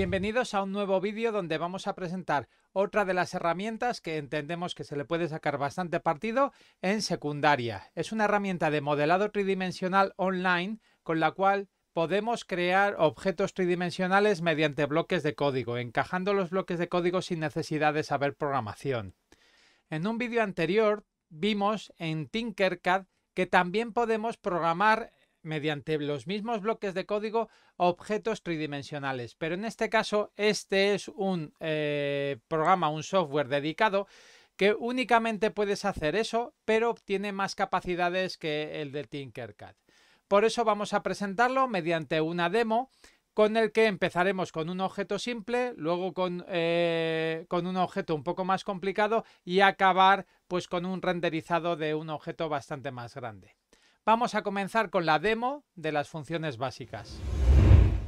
Bienvenidos a un nuevo vídeo donde vamos a presentar otra de las herramientas que entendemos que se le puede sacar bastante partido en secundaria. Es una herramienta de modelado tridimensional online con la cual podemos crear objetos tridimensionales mediante bloques de código, encajando los bloques de código sin necesidad de saber programación. En un vídeo anterior vimos en Tinkercad que también podemos programar mediante los mismos bloques de código objetos tridimensionales. Pero en este caso, este es un eh, programa, un software dedicado que únicamente puedes hacer eso, pero tiene más capacidades que el de Tinkercad. Por eso vamos a presentarlo mediante una demo con el que empezaremos con un objeto simple, luego con, eh, con, un objeto un poco más complicado y acabar pues con un renderizado de un objeto bastante más grande. Vamos a comenzar con la demo de las funciones básicas.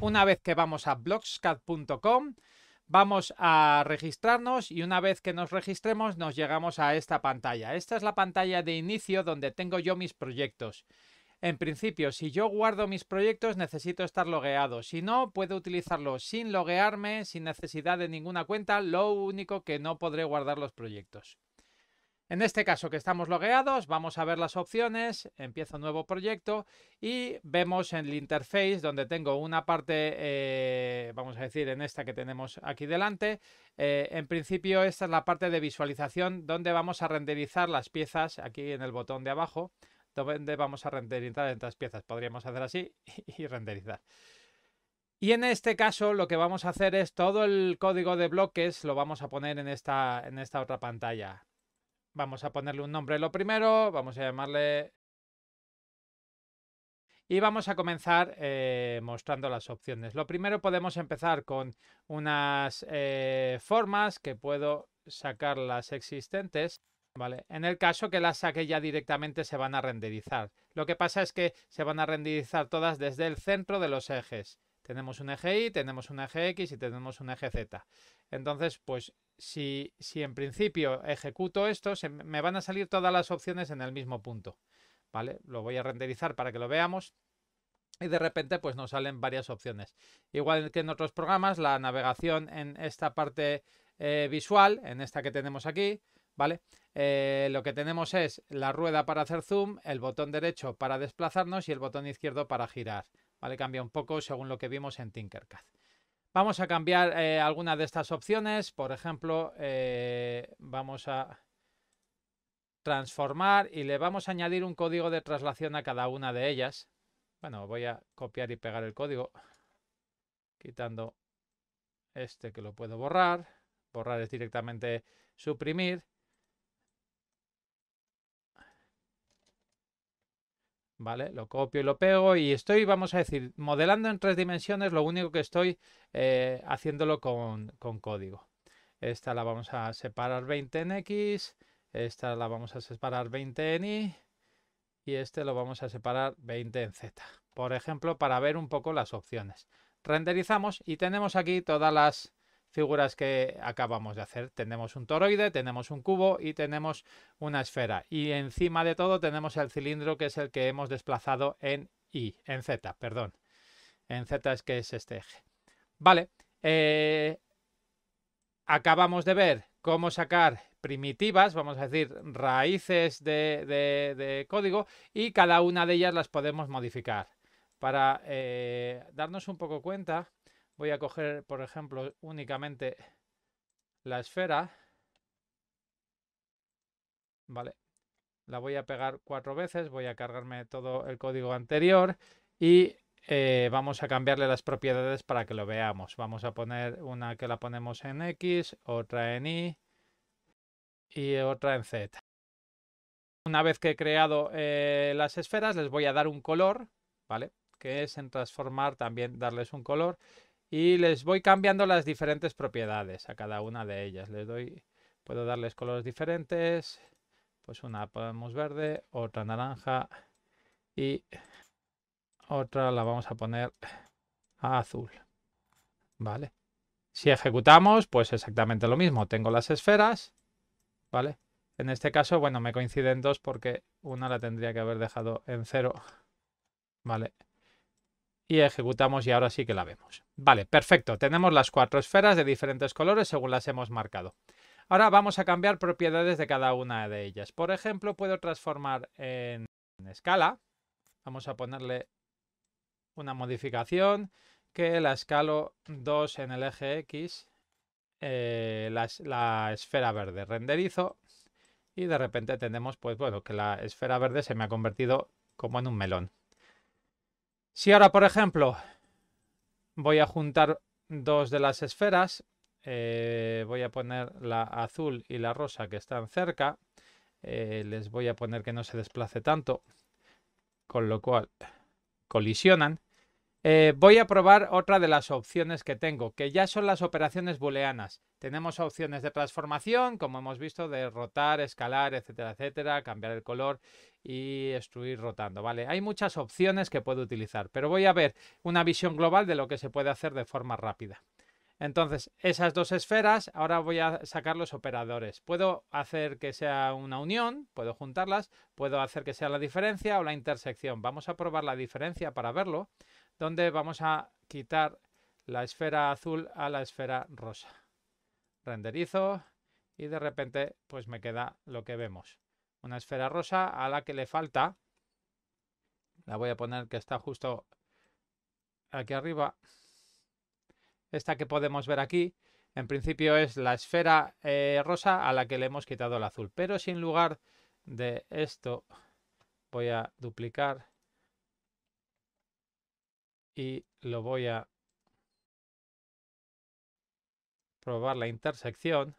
Una vez que vamos a blogscat.com, vamos a registrarnos y una vez que nos registremos nos llegamos a esta pantalla. Esta es la pantalla de inicio donde tengo yo mis proyectos. En principio, si yo guardo mis proyectos necesito estar logueado. Si no, puedo utilizarlo sin loguearme, sin necesidad de ninguna cuenta. Lo único que no podré guardar los proyectos. En este caso que estamos logueados, vamos a ver las opciones, empiezo nuevo proyecto y vemos en el interface donde tengo una parte, eh, vamos a decir, en esta que tenemos aquí delante, eh, en principio esta es la parte de visualización donde vamos a renderizar las piezas aquí en el botón de abajo, donde vamos a renderizar estas piezas. Podríamos hacer así y renderizar. Y en este caso lo que vamos a hacer es todo el código de bloques lo vamos a poner en esta, en esta otra pantalla. Vamos a ponerle un nombre lo primero, vamos a llamarle... Y vamos a comenzar eh, mostrando las opciones. Lo primero podemos empezar con unas eh, formas que puedo sacar las existentes. Vale. En el caso que las saque ya directamente se van a renderizar. Lo que pasa es que se van a renderizar todas desde el centro de los ejes. Tenemos un eje Y, tenemos un eje X y tenemos un eje Z. Entonces, pues si, si en principio ejecuto esto, se, me van a salir todas las opciones en el mismo punto. ¿Vale? Lo voy a renderizar para que lo veamos. Y de repente, pues nos salen varias opciones. Igual que en otros programas, la navegación en esta parte eh, visual, en esta que tenemos aquí, ¿vale? Eh, lo que tenemos es la rueda para hacer zoom, el botón derecho para desplazarnos y el botón izquierdo para girar, Cambia un poco según lo que vimos en Tinkercad. Vamos a cambiar eh, algunas alguna de estas opciones, por ejemplo, eh, vamos a transformar y le vamos a añadir un código de traslación a cada una de ellas. Bueno, voy a copiar y pegar el código, quitando este que lo puedo borrar. Borrar es directamente suprimir. ¿vale? Lo copio y lo pego y estoy, vamos a decir, modelando en tres dimensiones, lo único que estoy eh, haciéndolo con, con, código. Esta la vamos a separar 20 en X, esta la vamos a separar 20 en Y y este lo vamos a separar 20 en Z, por ejemplo, para ver un poco las opciones. Renderizamos y tenemos aquí todas las figuras que acabamos de hacer. Tenemos un toroide, tenemos un cubo y tenemos una esfera. Y encima de todo tenemos el cilindro que es el que hemos desplazado en Y, en Z, perdón. En Z es que es este eje. Vale, eh, acabamos de ver cómo sacar primitivas, vamos a decir, raíces de, código y cada una de ellas las podemos modificar. Para eh, darnos un poco cuenta, Voy a coger, por ejemplo, únicamente la esfera. Vale. La voy a pegar cuatro veces. Voy a cargarme todo el código anterior. Y eh, vamos a cambiarle las propiedades para que lo veamos. Vamos a poner una que la ponemos en X, otra en Y y otra en Z. Una vez que he creado eh, las esferas, les voy a dar un color, ¿vale? Que es en transformar también darles un color y les voy cambiando las diferentes propiedades a cada una de ellas. Les doy, puedo darles colores diferentes, pues una podemos verde, otra naranja y otra la vamos a poner a azul. ¿Vale? Si ejecutamos, pues exactamente lo mismo. Tengo las esferas, ¿vale? En este caso, bueno, me coinciden dos porque una la tendría que haber dejado en cero, ¿vale? vale y ejecutamos y ahora sí que la vemos. Vale, perfecto. Tenemos las cuatro esferas de diferentes colores según las hemos marcado. Ahora vamos a cambiar propiedades de cada una de ellas. Por ejemplo, puedo transformar en, escala. Vamos a ponerle una modificación que la escalo 2 en el eje X, eh, la, la, esfera verde. Renderizo y de repente tenemos, pues bueno, que la esfera verde se me ha convertido como en un melón. Si ahora, por ejemplo, voy a juntar dos de las esferas, eh, voy a poner la azul y la rosa que están cerca, eh, les voy a poner que no se desplace tanto, con lo cual colisionan. Eh, voy a probar otra de las opciones que tengo, que ya son las operaciones booleanas. Tenemos opciones de transformación, como hemos visto, de rotar, escalar, etcétera, etcétera, cambiar el color y destruir rotando, ¿vale? Hay muchas opciones que puedo utilizar, pero voy a ver una visión global de lo que se puede hacer de forma rápida. Entonces, esas dos esferas, ahora voy a sacar los operadores. Puedo hacer que sea una unión, puedo juntarlas, puedo hacer que sea la diferencia o la intersección. Vamos a probar la diferencia para verlo, donde vamos a quitar la esfera azul a la esfera rosa renderizo y de repente pues me queda lo que vemos. Una esfera rosa a la que le falta, la voy a poner que está justo aquí arriba, esta que podemos ver aquí, en principio es la esfera eh, rosa a la que le hemos quitado el azul, pero sin lugar de esto voy a duplicar y lo voy a probar la intersección.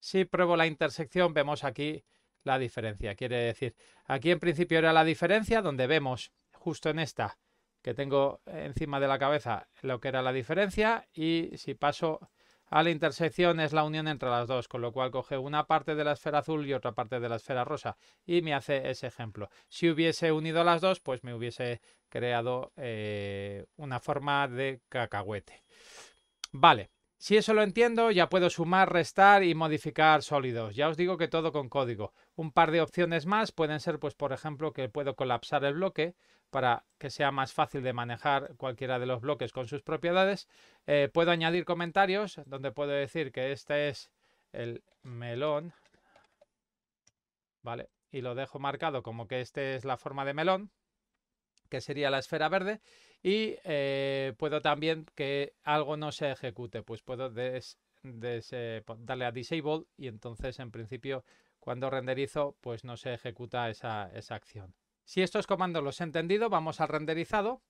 Si pruebo la intersección, vemos aquí la diferencia. Quiere decir, aquí en principio era la diferencia donde vemos justo en esta que tengo encima de la cabeza lo que era la diferencia y si paso a la intersección es la unión entre las dos, con lo cual coge una parte de la esfera azul y otra parte de la esfera rosa y me hace ese ejemplo. Si hubiese unido las dos, pues me hubiese creado eh, una forma de cacahuete. Vale, si eso lo entiendo, ya puedo sumar, restar y modificar sólidos. Ya os digo que todo con código. Un par de opciones más pueden ser, pues por ejemplo, que puedo colapsar el bloque para que sea más fácil de manejar cualquiera de los bloques con sus propiedades. Eh, puedo añadir comentarios donde puedo decir que este es el melón. Vale, y lo dejo marcado como que esta es la forma de melón, que sería la esfera verde. Y eh, puedo también que algo no se ejecute, pues puedo darle a disable y entonces en principio cuando renderizo pues no se ejecuta esa, acción. Si estos comandos los he entendido, vamos al renderizado.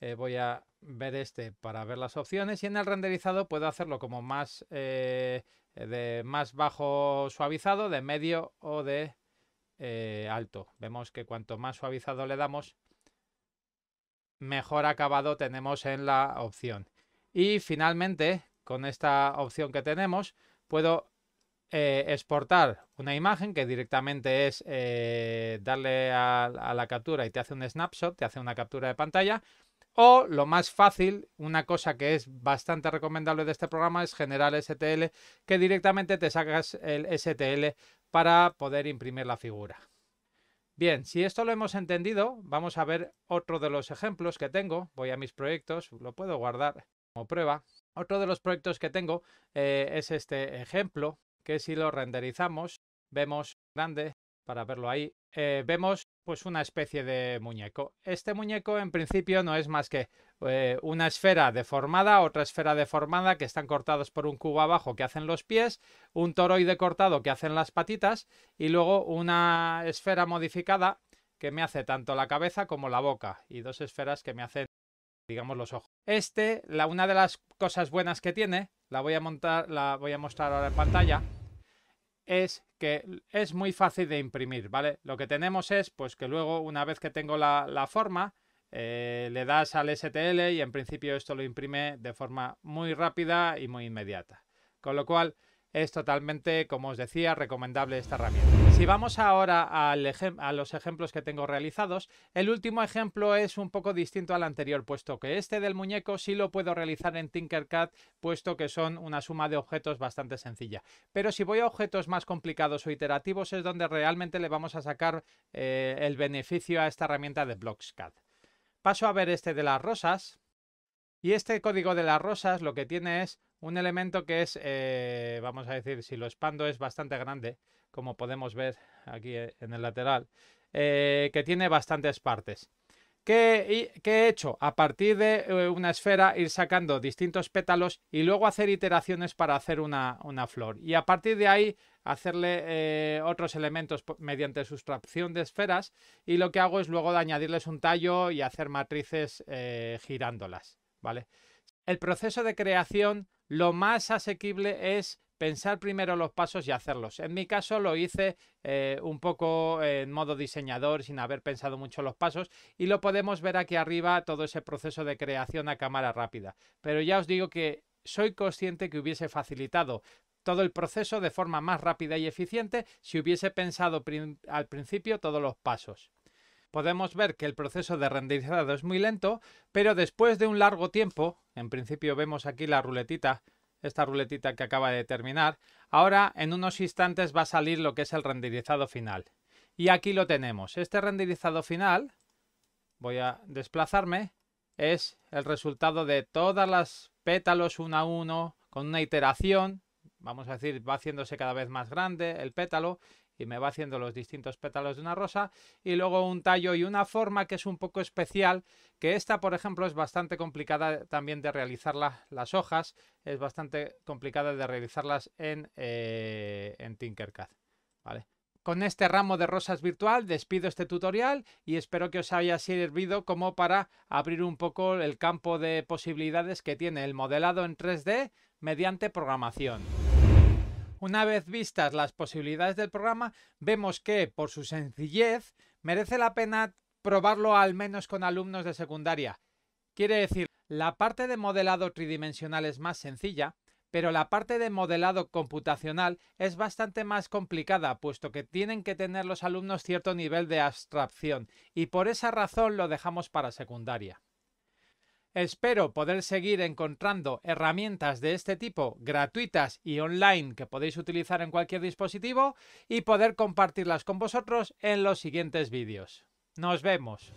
Eh, voy a ver este para ver las opciones y en el renderizado puedo hacerlo como más eh, de más bajo suavizado, de medio o de alto. Vemos que cuanto más suavizado le damos, mejor acabado tenemos en la opción. Y finalmente, con esta opción que tenemos, puedo eh, exportar una imagen que directamente es eh, darle a, a la captura y te hace un snapshot, te hace una captura de pantalla. O lo más fácil, una cosa que es bastante recomendable de este programa es generar STL, que directamente te sacas el STL para poder imprimir la figura. Bien, si esto lo hemos entendido, vamos a ver otro de los ejemplos que tengo. Voy a mis proyectos, lo puedo guardar como prueba. Otro de los proyectos que tengo eh, es este ejemplo, que si lo renderizamos, vemos grande para verlo ahí. Eh, vemos pues una especie de muñeco. Este muñeco en principio no es más que eh, una esfera deformada, otra esfera deformada que están cortados por un cubo abajo que hacen los pies, un toroide cortado que hacen las patitas y luego una esfera modificada que me hace tanto la cabeza como la boca y dos esferas que me hacen digamos los ojos. Este, la, una de las cosas buenas que tiene, la voy a montar, la voy a mostrar ahora en pantalla es que es muy fácil de imprimir, ¿vale? Lo que tenemos es, pues que luego, una vez que tengo la, la forma, eh, le das al STL y en principio esto lo imprime de forma muy rápida y muy inmediata. Con lo cual, es totalmente, como os decía, recomendable esta herramienta. Si vamos ahora a los ejemplos que tengo realizados, el último ejemplo es un poco distinto al anterior, puesto que este del muñeco sí lo puedo realizar en Tinkercad, puesto que son una suma de objetos bastante sencilla. Pero si voy a objetos más complicados o iterativos es donde realmente le vamos a sacar eh, el beneficio a esta herramienta de Blockscad. Paso a ver este de las rosas. Y este código de las rosas lo que tiene es un elemento que es, eh, vamos a decir, si lo expando es bastante grande, como podemos ver aquí eh, en el lateral, eh, que tiene bastantes partes. ¿Qué, he hecho? A partir de una esfera ir sacando distintos pétalos y luego hacer iteraciones para hacer una, flor. Y a partir de ahí hacerle otros elementos mediante sustracción de esferas y lo que hago es luego de añadirles un tallo y hacer matrices girándolas. ¿vale? El proceso de creación, lo más asequible es pensar primero los pasos y hacerlos. En mi caso lo hice eh, un poco en modo diseñador, sin haber pensado mucho los pasos, y lo podemos ver aquí arriba, todo ese proceso de creación a cámara rápida. Pero ya os digo que soy consciente que hubiese facilitado todo el proceso de forma más rápida y eficiente si hubiese pensado al principio todos los pasos podemos ver que el proceso de renderizado es muy lento, pero después de un largo tiempo, en principio vemos aquí la ruletita, esta ruletita que acaba de terminar, ahora en unos instantes va a salir lo que es el renderizado final. Y aquí lo tenemos. Este renderizado final, voy a desplazarme, es el resultado de todas las pétalos uno a uno con una iteración, vamos a decir, va haciéndose cada vez más grande el pétalo y me va haciendo los distintos pétalos de una rosa y luego un tallo y una forma que es un poco especial, que esta por ejemplo es bastante complicada también de realizar las hojas, es bastante complicada de realizarlas en, eh, en Tinkercad, ¿vale? Con este ramo de rosas virtual despido este tutorial y espero que os haya servido como para abrir un poco el campo de posibilidades que tiene el modelado en 3D mediante programación. Una vez vistas las posibilidades del programa, vemos que, por su sencillez, merece la pena probarlo al menos con alumnos de secundaria. Quiere decir, la parte de modelado tridimensional es más sencilla, pero la parte de modelado computacional es bastante más complicada, puesto que tienen que tener los alumnos cierto nivel de abstracción, y por esa razón lo dejamos para secundaria. Espero poder seguir encontrando herramientas de este tipo gratuitas y online que podéis utilizar en cualquier dispositivo y poder compartirlas con vosotros en los siguientes vídeos. Nos vemos.